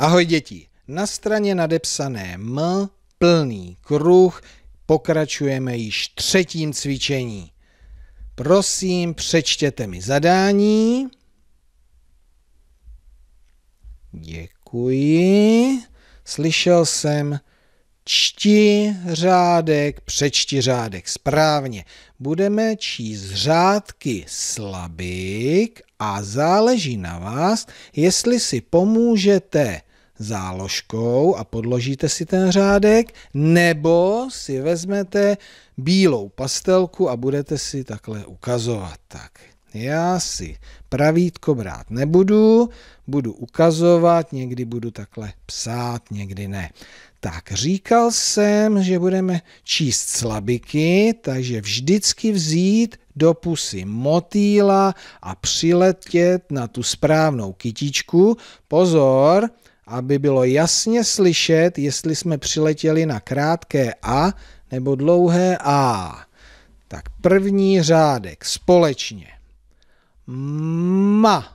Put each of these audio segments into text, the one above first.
Ahoj děti, na straně nadepsané M, plný kruh, pokračujeme již třetím cvičení. Prosím, přečtěte mi zadání. Děkuji. Slyšel jsem čti řádek, přečti řádek správně. Budeme číst řádky slabik a záleží na vás, jestli si pomůžete záložkou a podložíte si ten řádek, nebo si vezmete bílou pastelku a budete si takhle ukazovat. Tak, já si pravítko brát nebudu, budu ukazovat, někdy budu takhle psát, někdy ne. Tak, říkal jsem, že budeme číst slabiky, takže vždycky vzít do pusy motýla a přiletět na tu správnou kytičku. Pozor, aby bylo jasně slyšet, jestli jsme přiletěli na krátké A nebo dlouhé A. Tak první řádek společně. Ma.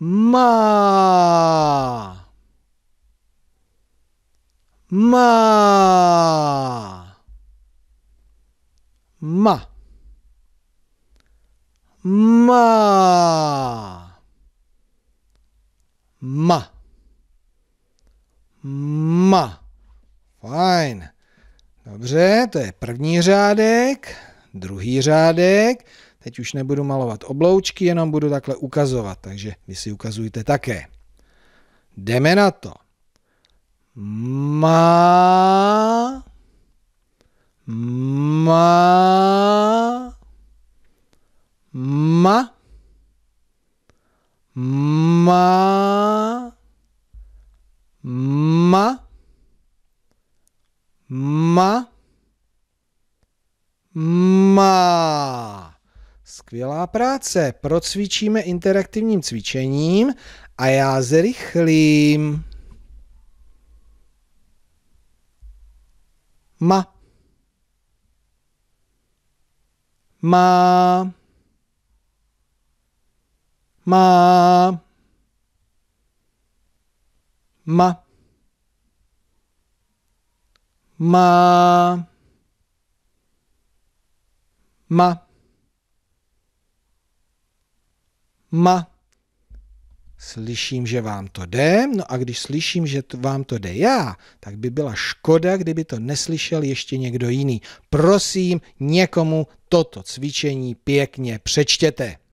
Ma. Ma. Ma. Ma ma. Ma. Fajn. Dobře, to je první řádek, druhý řádek. Teď už nebudu malovat obloučky, jenom budu takhle ukazovat, takže vy si ukazujte také. Jdeme na to. Ma, ma, ma ma ma ma ma Skvělá práce. Procvičíme interaktivním cvičením a já zrychlím. Ma. Ma. Ma, ma, ma, ma, ma. Slyším, že vám to jde, no a když slyším, že vám to jde já, tak by byla škoda, kdyby to neslyšel ještě někdo jiný. Prosím, někomu toto cvičení pěkně přečtěte.